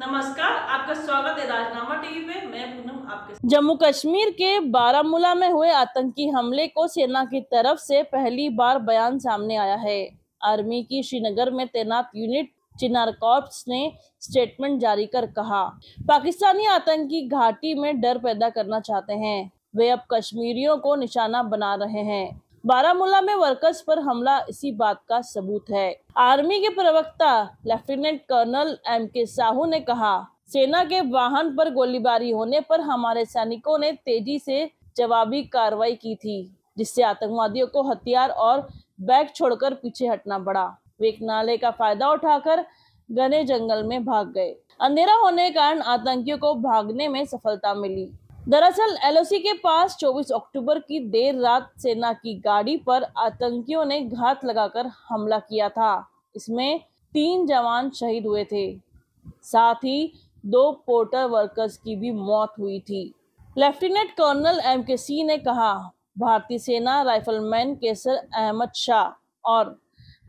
नमस्कार आपका स्वागत है राजनामा टीवी पे मैं पूनम आपके जम्मू कश्मीर के बारामूला में हुए आतंकी हमले को सेना की तरफ से पहली बार बयान सामने आया है आर्मी की श्रीनगर में तैनात यूनिट चिनार कॉर्प्स ने स्टेटमेंट जारी कर कहा पाकिस्तानी आतंकी घाटी में डर पैदा करना चाहते हैं वे अब कश्मीरियों को निशाना बना रहे हैं बारामूला में वर्कर्स पर हमला इसी बात का सबूत है आर्मी के प्रवक्ता लेफ्टिनेंट कर्नल एम के साहू ने कहा सेना के वाहन पर गोलीबारी होने पर हमारे सैनिकों ने तेजी से जवाबी कार्रवाई की थी जिससे आतंकवादियों को हथियार और बैग छोड़कर पीछे हटना पड़ा वे एक नाले का फायदा उठाकर घने जंगल में भाग गए अंधेरा होने के कारण आतंकियों को भागने में सफलता मिली दरअसल एलओसी के पास 24 अक्टूबर की देर रात सेना की गाड़ी पर आतंकियों ने घात लगाकर हमला किया था इसमें तीन जवान शहीद हुए थे साथ ही दो पोर्टर वर्कर्स की भी मौत हुई थी लेफ्टिनेंट कर्नल एम के सी ने कहा भारतीय सेना राइफलमैन केसर अहमद शाह और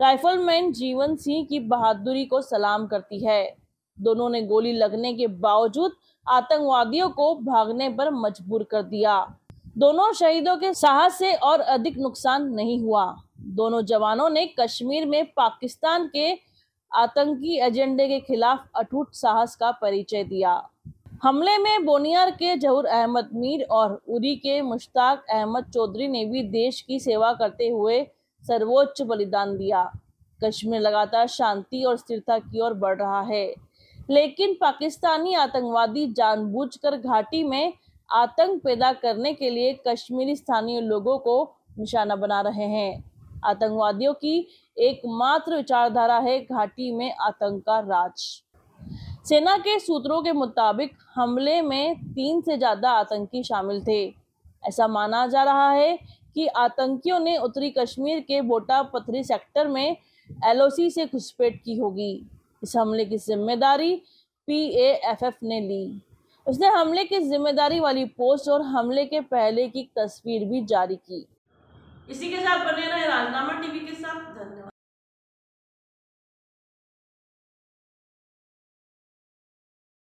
राइफलमैन जीवन सिंह की बहादुरी को सलाम करती है दोनों ने गोली लगने के बावजूद आतंकवादियों को भागने पर मजबूर कर दिया दोनों शहीदों के साहस से और अधिक नुकसान नहीं हुआ दोनों जवानों ने कश्मीर में पाकिस्तान के आतंकी एजेंडे के खिलाफ अटूट साहस का परिचय दिया हमले में बोनियार के जहूर अहमद मीर और उरी के मुश्ताक अहमद चौधरी ने भी देश की सेवा करते हुए सर्वोच्च बलिदान दिया कश्मीर लगातार शांति और स्थिरता की ओर बढ़ रहा है लेकिन पाकिस्तानी आतंकवादी जानबूझकर घाटी में आतंक पैदा करने के लिए कश्मीरी स्थानीय लोगों को निशाना बना रहे हैं आतंकवादियों की एकमात्र विचारधारा है घाटी में आतंक का राज सेना के सूत्रों के मुताबिक हमले में तीन से ज्यादा आतंकी शामिल थे ऐसा माना जा रहा है कि आतंकियों ने उत्तरी कश्मीर के बोटा पथरी सेक्टर में एलओसी से घुसपैठ की होगी इस हमले की जिम्मेदारी पी ए एफ एफ ने ली उसने हमले की जिम्मेदारी वाली पोस्ट और हमले के पहले की तस्वीर भी जारी की इसी के साथ बने रहे राजनामा टीवी के साथ धन्यवाद